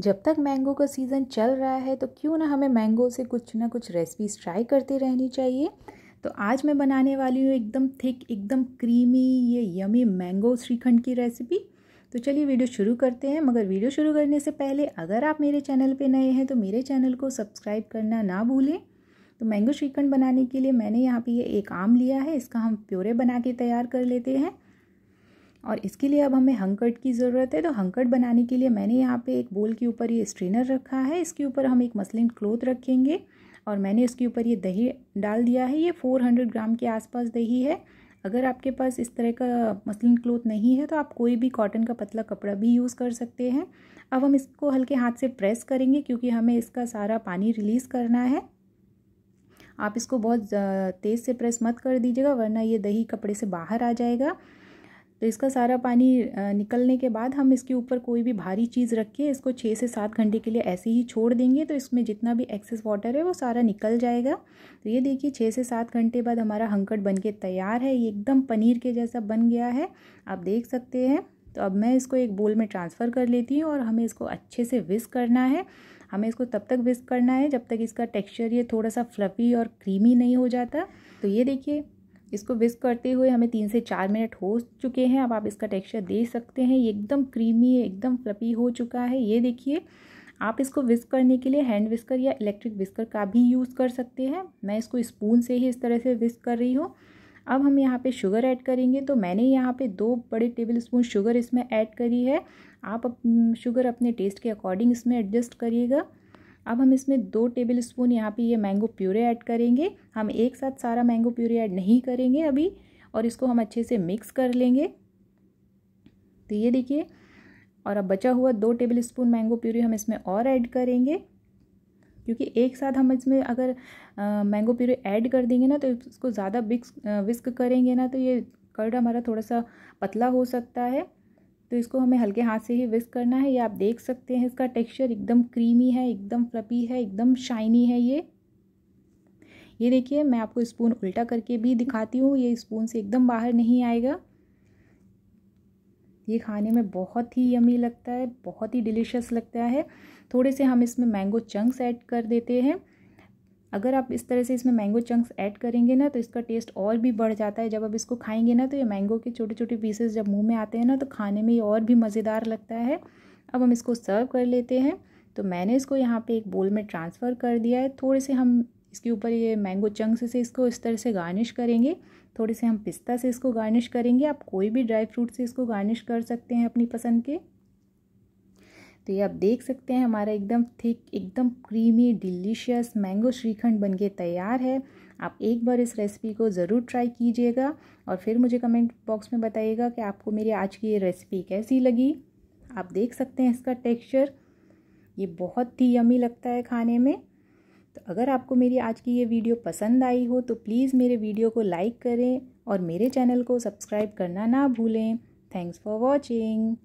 जब तक मैंगो का सीज़न चल रहा है तो क्यों ना हमें मैंगो से कुछ ना कुछ रेसिपीज़ ट्राई करती रहनी चाहिए तो आज मैं बनाने वाली हूँ एकदम थिक एकदम क्रीमी ये यमी मैंगो श्रीखंड की रेसिपी तो चलिए वीडियो शुरू करते हैं मगर वीडियो शुरू करने से पहले अगर आप मेरे चैनल पे नए हैं तो मेरे चैनल को सब्सक्राइब करना ना भूलें तो मैंगो श्रीखंड बनाने के लिए मैंने यहाँ पे ये एक आम लिया है इसका हम प्योरे बना के तैयार कर लेते हैं और इसके लिए अब हमें हंकट की ज़रूरत है तो हंकट बनाने के लिए मैंने यहाँ पे एक बोल के ऊपर ये स्ट्रेनर रखा है इसके ऊपर हम एक मसलिन क्लोथ रखेंगे और मैंने इसके ऊपर ये दही डाल दिया है ये फोर हंड्रेड ग्राम के आसपास दही है अगर आपके पास इस तरह का मसलिन क्लोथ नहीं है तो आप कोई भी कॉटन का पतला कपड़ा भी यूज़ कर सकते हैं अब हम इसको हल्के हाथ से प्रेस करेंगे क्योंकि हमें इसका सारा पानी रिलीज़ करना है आप इसको बहुत तेज़ से प्रेस मत कर दीजिएगा वरना ये दही कपड़े से बाहर आ जाएगा तो इसका सारा पानी निकलने के बाद हम इसके ऊपर कोई भी भारी चीज़ रख के इसको छः से सात घंटे के लिए ऐसे ही छोड़ देंगे तो इसमें जितना भी एक्सेस वाटर है वो सारा निकल जाएगा तो ये देखिए छः से सात घंटे बाद हमारा हंकट बन के तैयार है ये एकदम पनीर के जैसा बन गया है आप देख सकते हैं तो अब मैं इसको एक बोल में ट्रांसफ़र कर लेती हूँ और हमें इसको अच्छे से विस्क करना है हमें इसको तब तक विस्क करना है जब तक इसका टेक्स्चर ये थोड़ा सा फ्लफ़ी और क्रीमी नहीं हो जाता तो ये देखिए इसको विस्क करते हुए हमें तीन से चार मिनट हो चुके हैं अब आप इसका टेक्सचर देख सकते हैं ये एकदम क्रीमी एकदम फ्लपी हो चुका है ये देखिए आप इसको विस्क करने के लिए हैंड विस्कर या इलेक्ट्रिक विस्कर का भी यूज़ कर सकते हैं मैं इसको स्पून से ही इस तरह से विस्क कर रही हूँ अब हम यहाँ पे शुगर ऐड करेंगे तो मैंने यहाँ पे दो बड़े टेबल स्पून शुगर इसमें ऐड करी है आप शुगर अपने टेस्ट के अकॉर्डिंग इसमें एडजस्ट करिएगा अब हम इसमें दो टेबल स्पून यहाँ पर ये मैंगो प्यूरे ऐड करेंगे हम एक साथ सारा मैंगो प्यूरे ऐड नहीं करेंगे अभी और इसको हम अच्छे से मिक्स कर लेंगे तो ये देखिए और अब बचा हुआ दो टेबल स्पून मैंगो प्यूरी हम इसमें और ऐड करेंगे क्योंकि एक साथ हम इसमें अगर मैंगो प्यूरी ऐड कर देंगे ना तो इसको ज़्यादा विक्स विस्क करेंगे ना तो ये कर्ड हमारा थोड़ा सा पतला हो सकता है तो इसको हमें हल्के हाथ से ही विस्क करना है ये आप देख सकते हैं इसका टेक्सचर एकदम क्रीमी है एकदम फ्लपी है एकदम शाइनी है ये ये देखिए मैं आपको स्पून उल्टा करके भी दिखाती हूँ ये स्पून से एकदम बाहर नहीं आएगा ये खाने में बहुत ही यमी लगता है बहुत ही डिलीशियस लगता है थोड़े से हम इसमें मैंगो चंक्स ऐड कर देते हैं अगर आप इस तरह से इसमें मैंगो चंक्स ऐड करेंगे ना तो इसका टेस्ट और भी बढ़ जाता है जब आप इसको खाएंगे ना तो ये मैंगो के छोटे छोटे पीसेस जब मुंह में आते हैं ना तो खाने में ये और भी मज़ेदार लगता है अब हम इसको सर्व कर लेते हैं तो मैंने इसको यहाँ पे एक बोल में ट्रांसफ़र कर दिया है थोड़े से हम इसके ऊपर ये मैंगो चंक्स से इसको इस तरह से गार्निश करेंगे थोड़े से हम पिस्ता से इसको गार्निश करेंगे आप कोई भी ड्राई फ्रूट से इसको गार्निश कर सकते हैं अपनी पसंद के तो ये आप देख सकते हैं हमारा एकदम थिक एकदम क्रीमी डिलीशियस मैंगो श्रीखंड बनके तैयार है आप एक बार इस रेसिपी को ज़रूर ट्राई कीजिएगा और फिर मुझे कमेंट बॉक्स में बताइएगा कि आपको मेरी आज की ये रेसिपी कैसी लगी आप देख सकते हैं इसका टेक्सचर ये बहुत ही यमी लगता है खाने में तो अगर आपको मेरी आज की ये वीडियो पसंद आई हो तो प्लीज़ मेरे वीडियो को लाइक करें और मेरे चैनल को सब्सक्राइब करना ना भूलें थैंक्स फॉर वॉचिंग